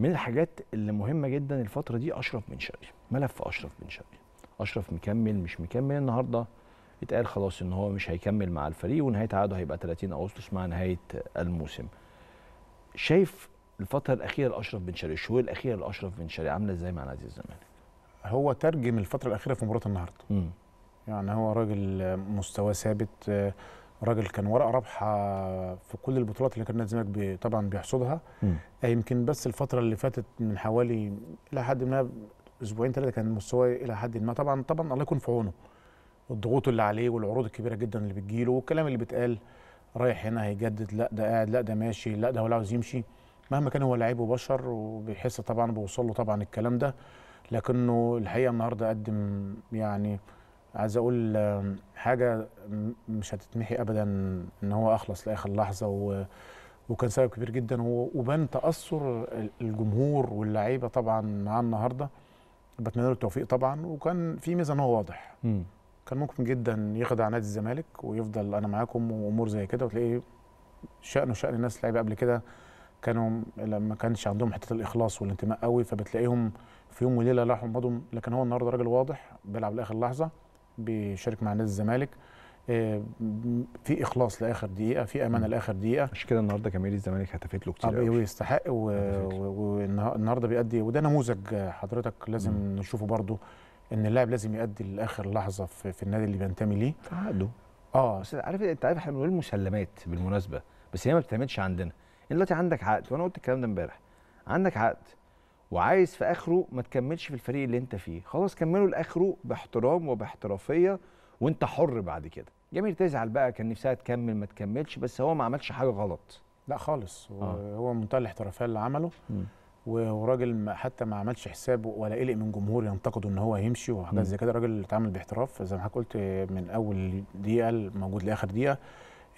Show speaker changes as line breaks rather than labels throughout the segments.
من الحاجات اللي مهمه جدا الفتره دي اشرف بن شرقي ملف اشرف بن شرقي اشرف مكمل مش مكمل النهارده اتقال خلاص ان هو مش هيكمل مع الفريق ونهايه عقده هيبقى 30 اغسطس مع نهايه الموسم شايف الفتره الاخيره لاشرف بن شرقي الشهور الاخيره لاشرف بن شرقي عامله ازاي مع نادي الزمالك هو ترجم الفتره الاخيره في
مباراه النهارده يعني هو راجل مستواه ثابت راجل كان ورقه رابحه في كل البطولات اللي كان نادي الزمالك بي طبعا بيحصدها آه، يمكن بس الفتره اللي فاتت من حوالي الى حد ما اسبوعين ثلاثه كان مستواه الى حد ما طبعا طبعا الله يكون في عونه الضغوط اللي عليه والعروض الكبيره جدا اللي بتجيله والكلام اللي بيتقال رايح هنا هيجدد لا ده قاعد لا ده ماشي لا ده هو عاوز يمشي مهما كان هو لعيب وبشر وبيحس طبعا بيوصل له طبعا الكلام ده لكنه الحقيقه النهارده قدم يعني عايز اقول حاجه مش هتتمحي ابدا ان هو اخلص لاخر لحظه و وكان سبب كبير جدا وبان تاثر الجمهور واللعيبه طبعا معاه النهارده بتمنى له التوفيق طبعا وكان في ميزه ان هو واضح م. كان ممكن جدا يخدع نادي الزمالك ويفضل انا معاكم وامور زي كده وتلاقيه شانه شان الناس اللعيبه قبل كده كانوا لما كانش عندهم حته الاخلاص والانتماء قوي فبتلاقيهم في يوم وليله راحوا مضوا لكن هو النهارده راجل واضح بيلعب لاخر لحظه بيشارك مع نادي الزمالك آه، في اخلاص لاخر
دقيقه في امانه لاخر دقيقه مش كده النهارده جماهير الزمالك هتفت له كتير قوي آه،
ويستحق والنهارده بيأدي وده نموذج حضرتك لازم مم. نشوفه برضو ان اللاعب لازم يأدي
لاخر لحظه في, في النادي اللي بينتمي ليه في عقده اه بس عارف انت عارف احنا بنقول مسلمات بالمناسبه بس هي ما بتتعملش عندنا دلوقتي عندك عقد وانا قلت الكلام ده امبارح عندك عقد وعايز في اخره ما تكملش في الفريق اللي انت فيه خلاص كمله لاخره باحترام وباحترافيه وانت حر بعد كده جميل تزعل بقى كان نفسها تكمل ما تكملش بس هو ما عملش حاجه غلط لا خالص آه. هو منتهى الاحترافيه اللي عمله م.
وراجل حتى ما عملش حسابه ولا قلق من جمهور ينتقده ان هو هيمشي وحاجات زي كده راجل اتعامل باحتراف زي ما حضرتك قلت من اول دقيقه موجود لاخر دقيقه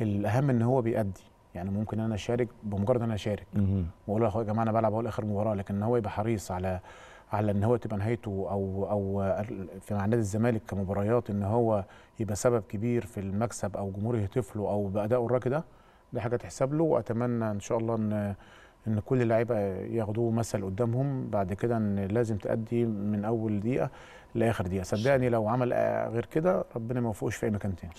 الاهم ان هو بيأدي يعني ممكن انا اشارك بمجرد ان انا اشارك واقول يا جماعه انا بلعب اول اخر مباراه لكن هو يبقى حريص على على ان هو تبقى نهايته او او في مع نادي الزمالك كمباريات ان هو يبقى سبب كبير في المكسب او جمهور يهتف له او بادائه الراجل ده دي حاجه تحسب له واتمنى ان شاء الله ان ان كل اللعيبه ياخدوه مثل قدامهم بعد كده ان لازم تأدي من اول دقيقه لاخر دقيقه صدقني لو عمل آه، غير كده ربنا ما يوفقوش في اي مكان تاني